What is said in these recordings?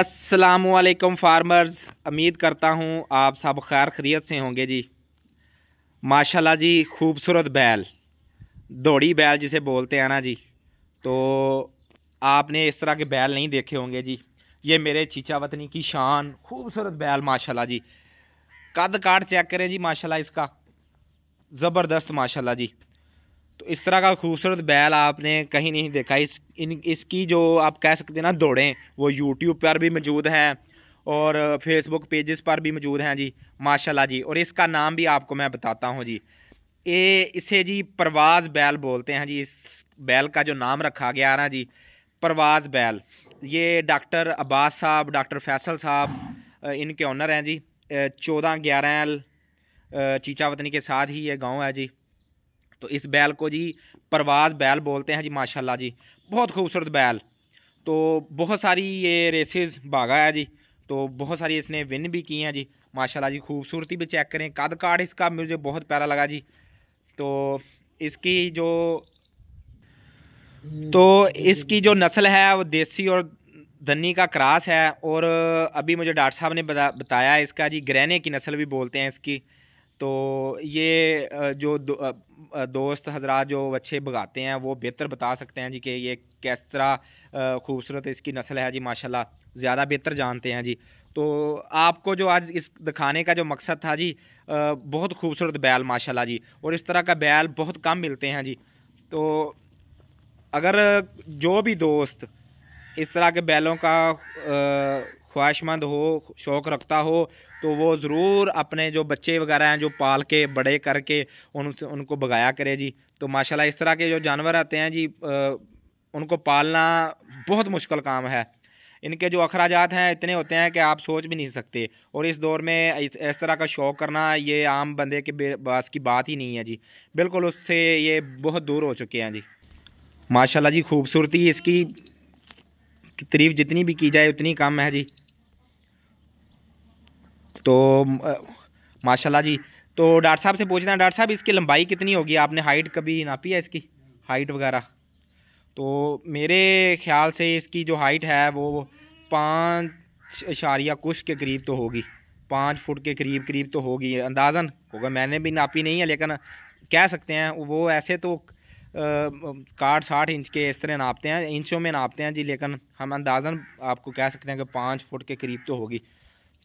असलकम फार्मर्स उम्मीद करता हूँ आप सब खैर खरीत से होंगे जी माशाल्लाह जी खूबसूरत बैल दौड़ी बैल जिसे बोलते हैं ना जी तो आपने इस तरह के बैल नहीं देखे होंगे जी ये मेरे चीचा वतनी की शान खूबसूरत बैल माशाल्लाह जी कद काट चेक करें जी माशाल्लाह इसका ज़बरदस्त माशाल्लाह जी इस तरह का खूबसूरत बैल आपने कहीं नहीं देखा इस इन इसकी जो आप कह सकते हैं ना दौड़ें वो यूट्यूब पर भी मौजूद हैं और फेसबुक पेजेस पर भी मौजूद हैं जी माशाल्लाह जी और इसका नाम भी आपको मैं बताता हूँ जी ये इसे जी परवाज बैल बोलते हैं जी इस बैल का जो नाम रखा गया ना जी परवाज बैल ये डॉक्टर अब्बास साहब डॉक्टर फैसल साहब इनके ऑनर हैं जी चौदह ग्यारह चीचा वतनी के साथ ही ये गांव है जी तो इस बैल को जी परवाज़ बैल बोलते हैं जी माशाल्लाह जी बहुत खूबसूरत बैल तो बहुत सारी ये रेसेस भागा है जी तो बहुत सारी इसने विन भी की हैं जी माशाल्लाह जी खूबसूरती भी चेक करें कद काट इसका मुझे बहुत प्यारा लगा जी तो इसकी जो तो इसकी जो नस्ल है वो देसी और धनी का क्रास है और अभी मुझे डॉक्टर साहब ने बता, बताया इसका जी ग्रहने की नस्ल भी बोलते हैं इसकी तो ये जो दो, दोस्त हजरा जो बच्चे भगाते हैं वो बेहतर बता सकते हैं जी कि ये किस तरह खूबसूरत इसकी नस्ल है जी माशाल्लाह ज़्यादा बेहतर जानते हैं जी तो आपको जो आज इस दिखाने का जो मकसद था जी बहुत खूबसूरत बैल माशाल्लाह जी और इस तरह का बैल बहुत कम मिलते हैं जी तो अगर जो भी दोस्त इस तरह के बैलों का ख्वाहिशमंद हो शौक़ रखता हो तो वो ज़रूर अपने जो बच्चे वगैरह हैं जो पाल के बड़े करके उन उनको भगाया करे जी तो माशाल्लाह इस तरह के जो जानवर आते हैं जी आ, उनको पालना बहुत मुश्किल काम है इनके जो अखराज हैं इतने होते हैं कि आप सोच भी नहीं सकते और इस दौर में इस तरह का शौक़ करना ये आम बंदे के बस की बात ही नहीं है जी बिल्कुल उससे ये बहुत दूर हो चुके हैं जी माशाल्लाह जी खूबसूरती इसकी तारीफ जितनी भी की जाए उतनी कम है जी तो माशाल्लाह जी तो डॉक्टर साहब से पूछना डॉक्टर साहब इसकी लंबाई कितनी होगी आपने हाइट कभी नापी है इसकी हाइट वगैरह तो मेरे ख्याल से इसकी जो हाइट है वो पाँच इशारिया कुछ के करीब तो होगी पाँच फुट के करीब करीब तो होगी अंदाज़न होगा मैंने भी नापी नहीं है लेकिन कह सकते हैं वो ऐसे तो काट साठ इंच के इस तरह नापते हैं इंचों में नापते हैं जी लेकिन हम अंदाज़न आपको कह सकते हैं कि पाँच फुट के करीब तो होगी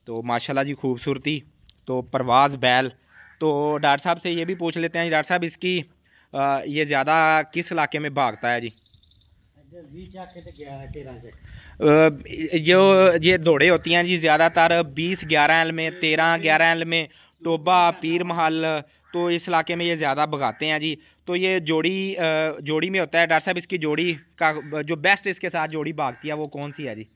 तो माशाल्लाह जी खूबसूरती तो परवाज़ बैल तो डॉक्टर साहब से ये भी पूछ लेते हैं डॉक्टर साहब इसकी आ, ये ज़्यादा किस इलाके में भागता है जी जो ये दौड़े होती हैं जी ज़्यादातर बीस ग्यारह एल में तेरह ग्यारह एल में टोबा पीर महल तो इस इलाके में ये ज़्यादा भगाते हैं जी तो ये जोड़ी जोड़ी में होता है डॉक्टर साहब इसकी जोड़ी का जो बेस्ट इसके साथ जोड़ी भागती है वो कौन सी है जी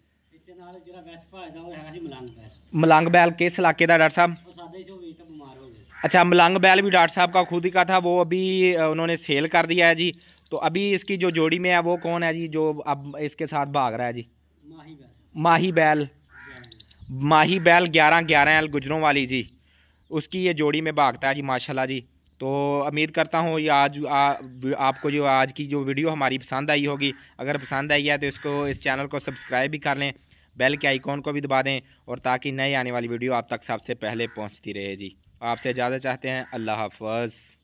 मलंग बैल किस इलाके का डॉक्टर साहब अच्छा मलंग बैल भी डॉक्टर साहब का खुद ही का था वो अभी उन्होंने सेल कर दिया है जी तो अभी इसकी जो जोड़ी में है वो कौन है जी जो अब इसके साथ भाग रहा है जी माही बैल माही बैल माही बैल ग्यारह ग्यारह गुजरों वाली जी उसकी ये जोड़ी में भागता है जी माशाल्लाह जी तो उम्मीद करता हूँ ये आज आ, आपको जो आज की जो वीडियो हमारी पसंद आई होगी अगर पसंद आई है तो इसको इस चैनल को सब्सक्राइब भी कर लें बेल के आइकॉन को भी दबा दें और ताकि नई आने वाली वीडियो आप तक सबसे पहले पहुँचती रहे जी आपसे इजाज़त चाहते हैं अल्लाह हाफ